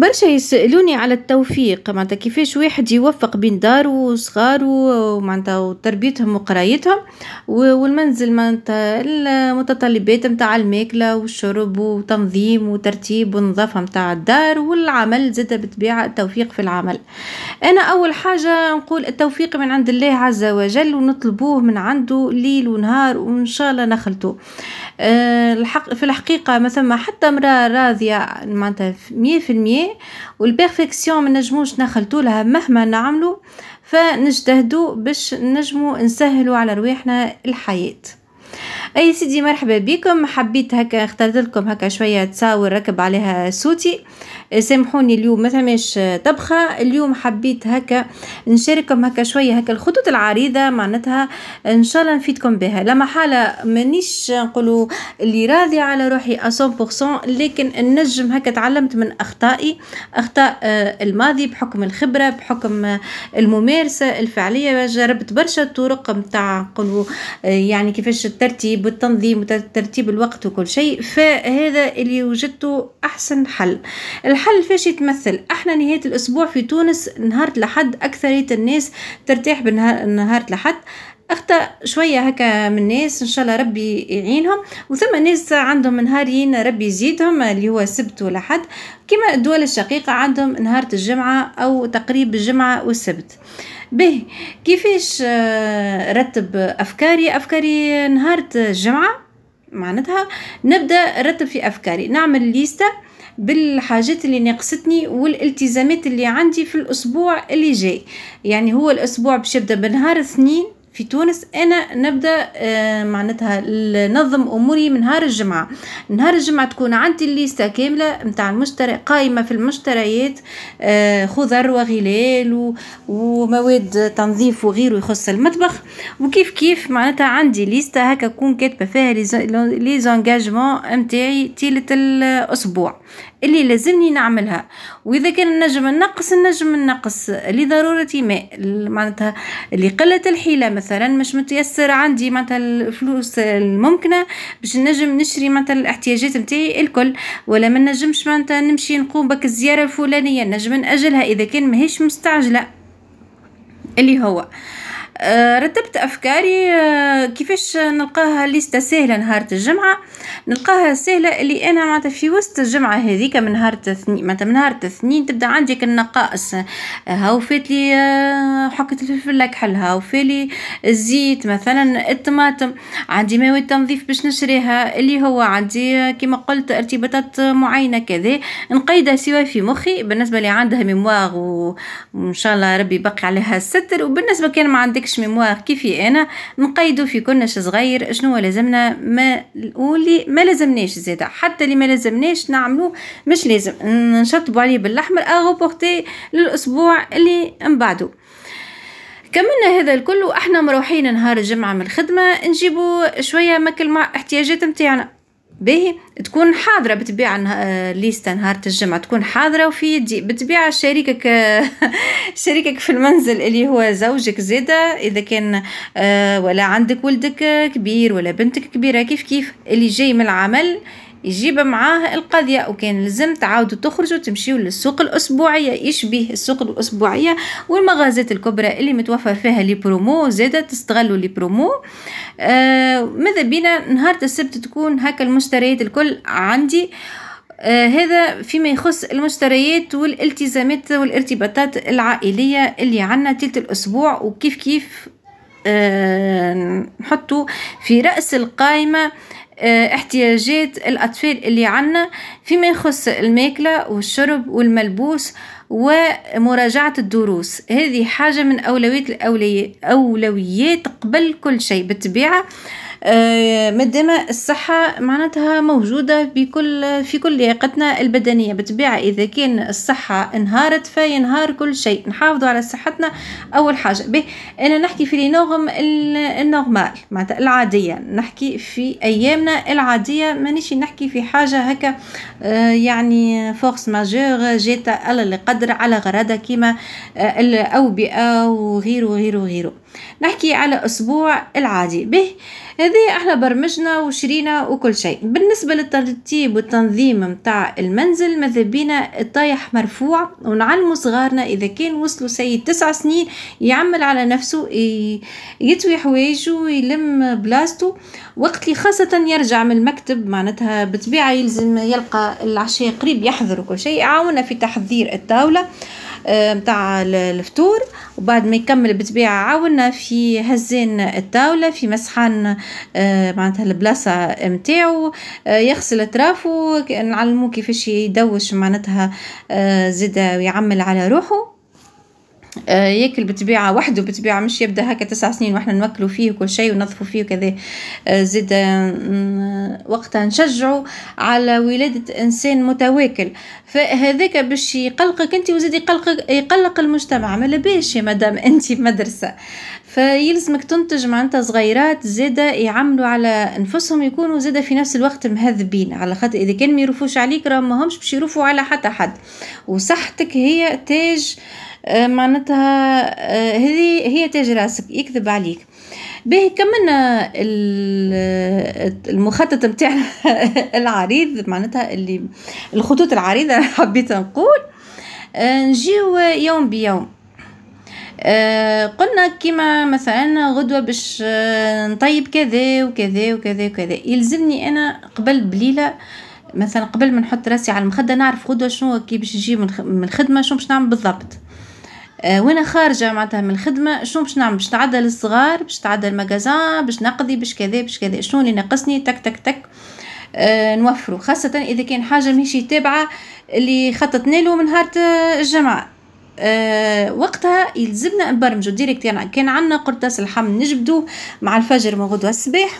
برشا يسالوني على التوفيق معناتها كيفاش واحد يوفق بين دارو وصغارو ومعناتها وتربيتهم وقرايتهم والمنزل معناتها المتطلبات نتاع الماكله والشرب وتنظيم وترتيب ونظافه نتاع الدار والعمل زاد بالطبيعه التوفيق في العمل انا اول حاجه نقول التوفيق من عند الله عز وجل ونطلبوه من عنده ليل ونهار وان شاء الله نخلطو أه الحق في الحقيقه ما ثم حتى امراه راضيه معناتها 100% والبيرفكسيون ما نجموش نخلطوا لها مهما نعملو فنجتهدوا باش نجمو نسهلوا على رواحنا الحياه اي سيدي مرحبا بكم حبيت هكا اخترت لكم هكا شويه تصاور ركب عليها صوتي سامحوني اليوم ما ثماش طبخه اليوم حبيت هكا نشارككم هكا شويه هكا الخطوط العريضه معناتها ان شاء الله نفيدكم بها لا محاله مانيش نقولوا اللي راضي على روحي 100% لكن النجم هكا تعلمت من اخطائي اخطاء آه، الماضي بحكم الخبره بحكم آه، الممارسه الفعليه جربت برشا طرق نتاع نقولوا آه، يعني كيفاش الترتيب الترتيب والتنظيم وترتيب الوقت وكل شيء فهذا اللي وجدته أحسن حل الحل فاش يتمثل احنا نهاية الأسبوع في تونس نهار لحد أكثرية الناس ترتاح بنهار نهار لحد اخطا شويه هكا من الناس ان شاء الله ربي يعينهم وثم ناس عندهم نهارين ربي يزيدهم اللي هو السبت حد كما الدول الشقيقه عندهم نهار الجمعه او تقريب الجمعه والسبت به كيفاش آه، رتب افكاري افكاري نهار الجمعه معناتها نبدا رتب في افكاري نعمل ليسته بالحاجات اللي ناقصتني والالتزامات اللي عندي في الاسبوع اللي جاي يعني هو الاسبوع باش يبدا بنهار اثنين في تونس انا نبدا آه، معناتها ننظم اموري من نهار الجمعه نهار الجمعه تكون عندي الليسته كامله نتاع المشتري قائمه في المشتريات آه، خضر وغلال ومواد تنظيف وغيره يخص المطبخ وكيف كيف معناتها عندي ليسته هكا كون كاتبه فيها لي زونجاجمون نتاعي تيله الاسبوع اللي لازمني نعملها واذا كان نجم النقص نجم النقص لضروره ما معناتها لقله الحيله مثلا مش متيسر عندي معناتها الفلوس الممكنه باش نجم نشري معناتها الاحتياجات نتاعي الكل ولا ما نجمش معناتها نمشي نقوم بك الزياره الفلانيه نجم ناجلها اذا كان ماهيش مستعجله اللي هو آه آه، رتبت افكاري آه، كيفاش نلقاها ليستا سهله نهار الجمعه نلقاها سهله اللي انا معناتها في وسط الجمعه هذيك من نهار الاثنين معناتها من نهار الاثنين تبدا عندي النقائص هاو فات لي آه، حكه الفلفل لك حلها وفالي الزيت مثلا الطماطم عندي مواد تنظيف باش نشريها اللي هو عندي كما قلت ارتباطات معينه كذا نقيدها سوا في مخي بالنسبه لي عندها ميموار وان شاء الله ربي باقي عليها الستر وبالنسبه كان ما عندك داكش ميموار كيفي انا نقيدو في كلش صغير شنو لازمنا ما واللي ما لازمناش زاده حتى اللي ما لازمناش نعملو مش لازم نشطبو عليه بالاحمر اغوبورتي آه، للاسبوع اللي من بعده كملنا هذا الكل واحنا مروحين نهار الجمعه من الخدمه نجيبو شويه ماكل مع احتياجات متاعنا باهي تكون حاضره بتبيع آه، ليستا نهار الجمعه تكون حاضره وفي يدي بتبيع شريكك شريكك في المنزل اللي هو زوجك زيدا اذا كان آه، ولا عندك ولدك كبير ولا بنتك كبيره كيف كيف اللي جاي من العمل يجيب معاه القضية وكان لازم تعاودوا تخرجوا تمشيوا للسوق الأسبوعية يشبه السوق الأسبوعية والمغازات الكبرى اللي متوفر فيها لي برومو زادة تستغلوا لي برومو آه ماذا بينا نهار السبت تكون هكا المشتريات الكل عندي آه هذا فيما يخص المشتريات والالتزامات والارتباطات العائلية اللي عنا تلت الأسبوع وكيف كيف آه نحطوا في رأس القائمة آه، احتياجات الأطفال اللي عنا فيما يخص الماكلة والشرب والملبوس ومراجعة الدروس هذه حاجة من أولويات الأولويات قبل كل شيء بالطبيعة آه، مادام الصحة معناتها موجودة بكل في كل لياقتنا البدنية بتبيع إذا كان الصحة انهارت فينهار كل شيء نحافظ على صحتنا أول حاجة به أنا نحكي في النغم النغمال معناتها العادية نحكي في أيامنا العادية مانيش نحكي في حاجة هكا آه، يعني فورس ماجور جات على اللي قدر على غرادة كيما آه، الأوبئة وغيره وغيره وغيره نحكي على أسبوع العادي به هذا احنا برمجنا وشرينا وكل شيء بالنسبة للترتيب والتنظيم متاع المنزل ماذا بينا الطايح مرفوع ونعلموا صغارنا إذا كان وصلوا سيد تسع سنين يعمل على نفسه يتوي حوايجه يلم بلاستو وقت اللي خاصة يرجع من المكتب معناتها بطبيعة يلزم يلقى العشاء قريب يحضر وكل شيء يعاوننا في تحضير الطاولة آه، متاع الفطور وبعد ما يكمل بطبيعة عاونا في هزين الطاوله في مسحان آه، معناتها البلاصه نتاعو آه، يغسل اطرافه نعلمو كيفاش يدوش معناتها آه، زيد يعمل على روحه آه، ياكل بطبيعه وحده بطبيعه مش يبدا هكا تسع سنين واحنا نوكلوا فيه وكل شيء ونظفوا فيه وكذا آه، زيد آه، وقتها نشجعوا على ولاده انسان متواكل فهذاك باش يقلقك انت وزيد يقلقك يقلق المجتمع ما لباش يا مدام انت مدرسه فيلزمك تنتج معناتها صغيرات زادة يعملوا على انفسهم يكونوا زادة في نفس الوقت مهذبين على خاطر اذا كان ما عليك راه ماهمش باش يروفوا على حتى حد وصحتك هي تاج آه آه، معناتها آه، هذه هي تاج راسك يكذب عليك باهي كملنا المخطط نتاع العريض معناتها اللي الخطوط العريضه حبيت نقول آه، نجيو يوم بيوم قلنا كيما مثلا غدوه باش نطيب كذا وكذا وكذا وكذا يلزمني انا قبل بليله مثلا قبل ما نحط راسي على المخده نعرف غدوه شنو كي باش نجي من الخدمه شنو باش نعمل بالضبط آه، وانا خارجه معناتها من الخدمه شنو باش نعمل باش نتعدى للصغار باش نتعدى المغازان باش نقضي باش كذا باش كذا شنو اللي ناقصني تك تك تك أه نوفره خاصة إذا كان حاجة ماهيش تابعة اللي خططنا له من نهار الجمعة أه وقتها يلزمنا نبرمجو ديريكت يعني كان عندنا قرطاس الحمل نجبدو مع الفجر من غدوة الصباح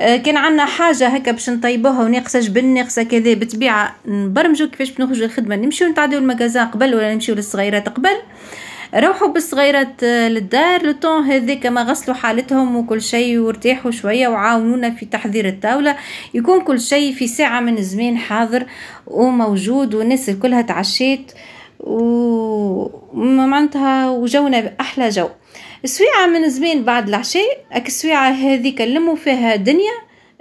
آه، كان عندنا حاجه هكا باش نطيبوها وناقصه جبن ناقصه كذا بالطبيعه نبرمجو كيفاش باش الخدمه نمشيو نتعداو المغازان قبل ولا نمشيو للصغيرات قبل آه روحوا بالصغيرة للدار لطون هذاك ما غسلوا حالتهم وكل شيء وارتاحوا شوية وعاونونا في تحضير الطاولة يكون كل شيء في ساعة من زمان حاضر وموجود والناس كلها تعشيت ومعناتها وجونا أحلى جو سويعة من زمان بعد العشاء أك سويعة هذيك لموا فيها دنيا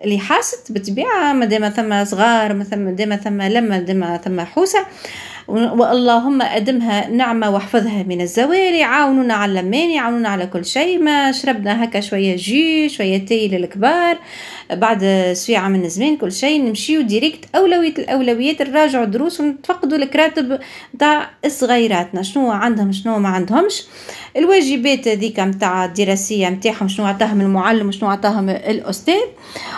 اللي حاست بطبيعه مادام ثم صغار مادام ثم لما مادام ثم حوسه واللهم أدمها نعمة واحفظها من الزوال عاونونا على اللمان يعاونونا على كل شيء ما شربنا هكا شوية جي شوية تي للكبار بعد سويعة من زمان كل شيء نمشيو ديريكت أولوية الأولويات نراجعوا دروس ونتفقدوا الكراتب تاع صغيراتنا شنو عندهم شنو ما عندهمش الواجبات هذيك نتاع الدراسيه نتاعهم شنو عطاهم المعلم وشنو عطاهم الاستاذ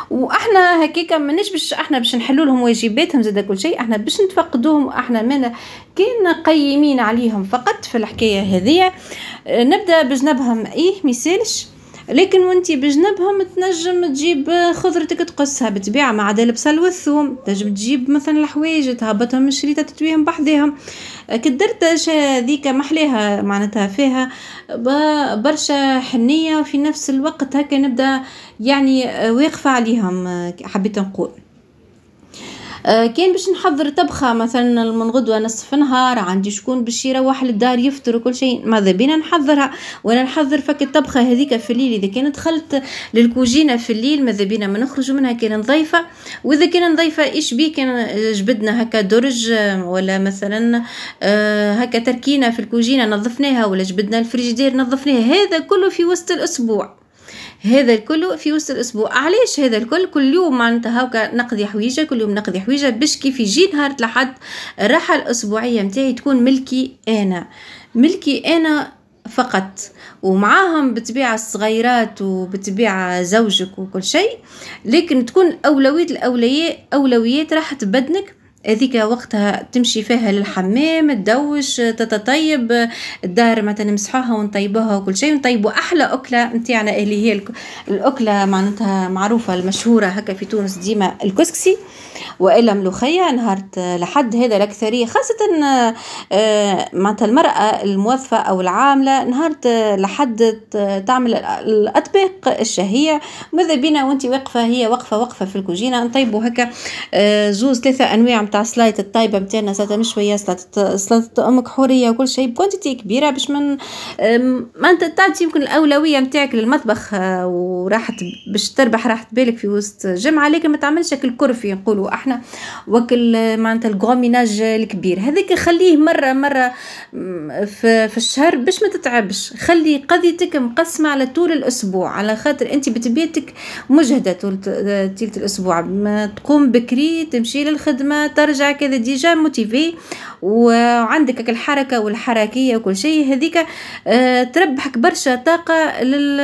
واحنا هكاك مانيش باش احنا باش نحلوا لهم واجباتهم زاد كل شيء احنا باش نتفقدوهم احنا مانا كان قيمين عليهم فقط في الحكايه هذه نبدا بجنبهم ايه ميسالش لكن وانت بجنبهم تنجم تجيب خضرتك تقصها بتبيع مع عدا البصل والثوم تنجم تجيب مثلا الحوايج تهبطهم الشريطه تتويهم بحذاهم كدرت هذيك محلاها معناتها فيها برشا حنيه وفي نفس الوقت هكا نبدا يعني واقفه عليهم حبيت نقول آه، كان باش نحضر طبخه مثلا من غدوه نصف نهار عندي شكون باش يروح للدار يفطر وكل شيء ماذا بينا نحضرها وانا نحضر فك الطبخه هذيك في الليل اذا كان دخلت للكوجينه في الليل ماذا بينا ما نخرج منها كان نضيفه واذا كان نضيفه ايش بيه كان جبدنا هكا درج آه، ولا مثلا آه، هكا تركينا في الكوجينه نظفناها ولا جبدنا الفريجيدير نظفناها هذا كله في وسط الاسبوع هذا الكل في وسط الاسبوع علاش هذا الكل كل يوم معناتها هاكا نقضي حويجه كل يوم نقضي حويجه باش كيف يجي نهار الاحد الراحه الاسبوعيه نتاعي تكون ملكي انا ملكي انا فقط ومعاهم بتبيع الصغيرات وبتبيع زوجك وكل شيء لكن تكون اولويه الاولويات اولويات راحه بدنك هذيك وقتها تمشي فيها للحمام تدوش تتطيب الدار مثلا نمسحوها ونطيبوها وكل شيء ونطيبوا احلى اكله نتاعنا اللي هي الاكله معناتها معروفه المشهوره هكا في تونس ديما الكسكسي والا ملوخيه نهار لحد هذا الاكثريه خاصه آه، معناتها المراه الموظفه او العامله نهار لحد تعمل الاطباق الشهيه ماذا بينا وانت واقفه هي واقفه واقفه في الكوجينه نطيبوا هكا آه، زوز ثلاثه انواع نتاع تاع سلايط الطايبه نتاعنا سلاطه مشويه سلاطه سلاطه ام كحوريه وكل شيء بكونتيتي كبيره باش من ما انت تعطي يمكن الاولويه نتاعك للمطبخ آه، وراحت باش تربح راحت بالك في وسط جمعه لكن ما تعملش كل كرفي نقولوا احنا وكل آه، معناتها الكوميناج الكبير هذاك خليه مره مره في, في الشهر باش ما تتعبش خلي قضيتك مقسمه على طول الاسبوع على خاطر انت بتبيتك مجهده طول تيلت آه، الاسبوع ما تقوم بكري تمشي للخدمه ترجع كذا ديجا موتيفي وعندك الحركه والحركيه وكل شيء هذيك آه، تربحك برشا طاقه لل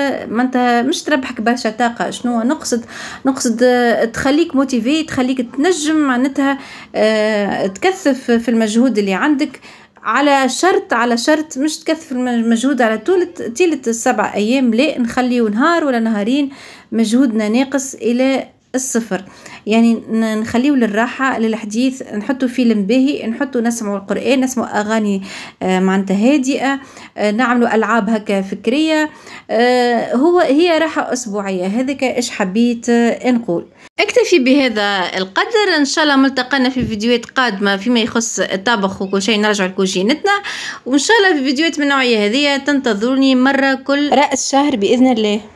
انت مش تربحك برشا طاقه شنو نقصد نقصد آه، تخليك موتيفي تخليك تنجم معناتها آه، تكثف في المجهود اللي عندك على شرط على شرط مش تكثف المجهود على طول طيلة السبع أيام لا نخليه نهار ولا نهارين مجهودنا ناقص إلى الصفر يعني نخليه للراحة للحديث نحطه فيلم باهي نحطه نسمع القرآن نسمع أغاني آه، معناتها هادئة آه، نعمل ألعاب هكا فكرية آه، هو هي راحة أسبوعية هذاك إيش حبيت نقول اكتفي بهذا القدر ان شاء الله ملتقانا في فيديوهات قادمه فيما يخص الطبخ وكل شيء نرجع لكوجينتنا وان شاء الله في فيديوهات من النوعيه هذه تنتظروني مره كل راس شهر باذن الله